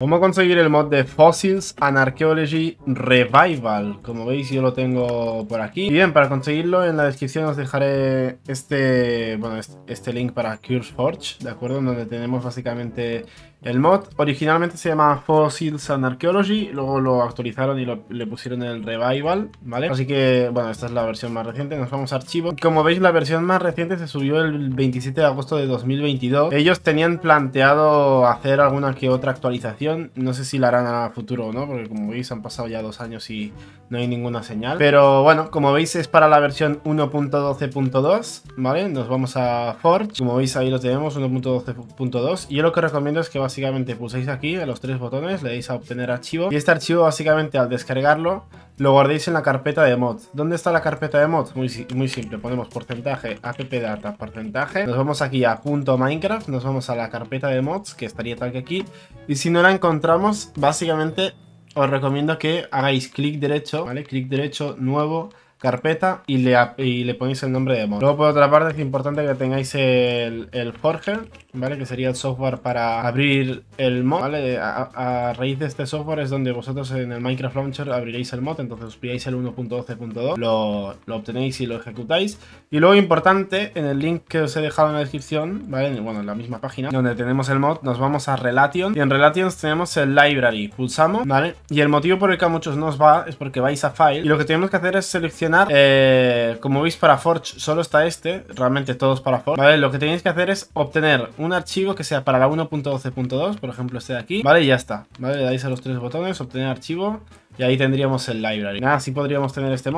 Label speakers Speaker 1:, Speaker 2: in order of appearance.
Speaker 1: Vamos a conseguir el mod de Fossils and Archaeology Revival. Como veis yo lo tengo por aquí. bien, para conseguirlo en la descripción os dejaré este, bueno, este link para Curse ¿de acuerdo? Donde tenemos básicamente el mod. Originalmente se llamaba Fossils and Archaeology, luego lo actualizaron y le pusieron el Revival, ¿vale? Así que, bueno, esta es la versión más reciente, nos vamos a archivo. Como veis, la versión más reciente se subió el 27 de agosto de 2022. Ellos tenían planteado hacer alguna que otra actualización no sé si la harán a futuro o no, porque como veis han pasado ya dos años y no hay ninguna señal. Pero bueno, como veis es para la versión 1.12.2, ¿vale? Nos vamos a Forge. Como veis ahí lo tenemos, 1.12.2. Yo lo que recomiendo es que básicamente pulséis aquí a los tres botones, le dais a obtener archivo. Y este archivo básicamente al descargarlo lo guardéis en la carpeta de mods. ¿Dónde está la carpeta de mods? Muy, muy simple, ponemos porcentaje, appdata, porcentaje. Nos vamos aquí a punto Minecraft, nos vamos a la carpeta de mods, que estaría tal que aquí. Y si no la encontramos, básicamente os recomiendo que hagáis clic derecho, ¿vale? Clic derecho, nuevo, carpeta y le, y le ponéis el nombre de mod. Luego por otra parte es importante que tengáis el, forger, ¿vale? Que sería el software para abrir el mod, ¿vale? A, raíz de este software es donde vosotros en el Minecraft Launcher abriréis el mod, entonces os pilláis el 1.12.2, lo, obtenéis y lo ejecutáis. Y luego importante, en el link que os he dejado en la descripción, ¿vale? Bueno, en la misma página donde tenemos el mod, nos vamos a Relation y en Relations tenemos el Library, pulsamos, ¿vale? Y el motivo por el que a muchos nos va es porque vais a File y lo que tenemos que hacer es seleccionar eh, como veis para Forge solo está este, realmente todos para Forge, Lo que tenéis que hacer es obtener un archivo que sea para la 1.12.2, por ejemplo este de aquí, ¿vale? Y ya está, ¿vale? Le dais a los tres botones, obtener archivo, y ahí tendríamos el library. Nada, así podríamos tener este mod.